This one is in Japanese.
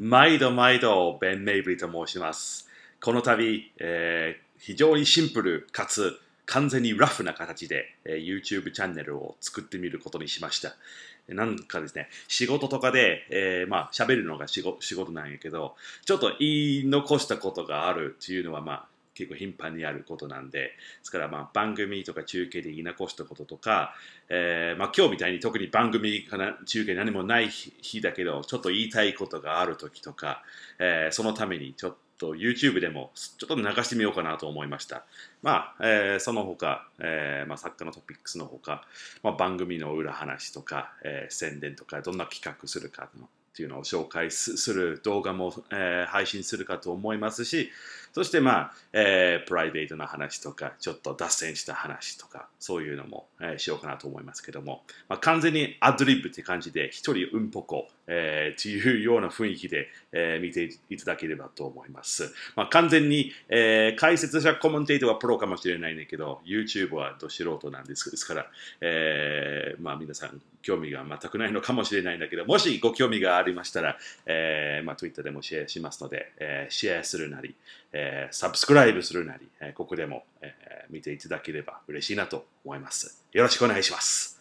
毎度毎度、ベン・メイブリと申します。この度、えー、非常にシンプルかつ完全にラフな形で、えー、YouTube チャンネルを作ってみることにしました。なんかですね、仕事とかで、えー、まあ、喋るのが仕事なんやけど、ちょっと言い残したことがあるっていうのは、まあ、結構頻繁にやることなんで、ですからまあ番組とか中継で言い残したこととか、えー、まあ今日みたいに特に番組かな中継何もない日だけど、ちょっと言いたいことがある時とか、えー、そのためにちょっと YouTube でもちょっと流してみようかなと思いました。まあ、えー、その他、えーまあ、作家のトピックスのほか、まあ、番組の裏話とか、えー、宣伝とか、どんな企画するかのっていうのを紹介する動画も、えー、配信するかと思いますし、そしてまあ、えー、プライベートな話とか、ちょっと脱線した話とか、そういうのも、えー、しようかなと思いますけども、まあ、完全にアドリブって感じで、一人うんぽこ、えー、っていうような雰囲気で、えー、見ていただければと思います。まあ、完全に、えー、解説者コメンテーターはプロかもしれないんだけど、YouTube はど素人なんですですから、えー、まあ皆さん興味が全くないのかもしれないんだけど、もしご興味がありましたら、えーまあ、Twitter でもシェアしますので、えー、シェアするなり、えー、サブスクライブするなり、えー、ここでも、えー、見ていただければ嬉しいなと思います。よろしくお願いします。